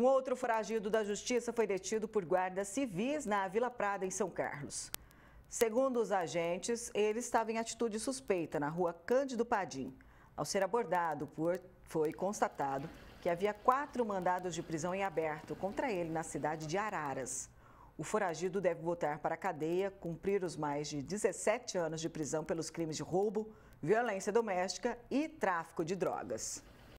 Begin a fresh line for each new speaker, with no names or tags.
Um outro foragido da justiça foi detido por guardas civis na Vila Prada, em São Carlos. Segundo os agentes, ele estava em atitude suspeita na rua Cândido Padim. Ao ser abordado, por, foi constatado que havia quatro mandados de prisão em aberto contra ele na cidade de Araras. O foragido deve voltar para a cadeia, cumprir os mais de 17 anos de prisão pelos crimes de roubo, violência doméstica e tráfico de drogas.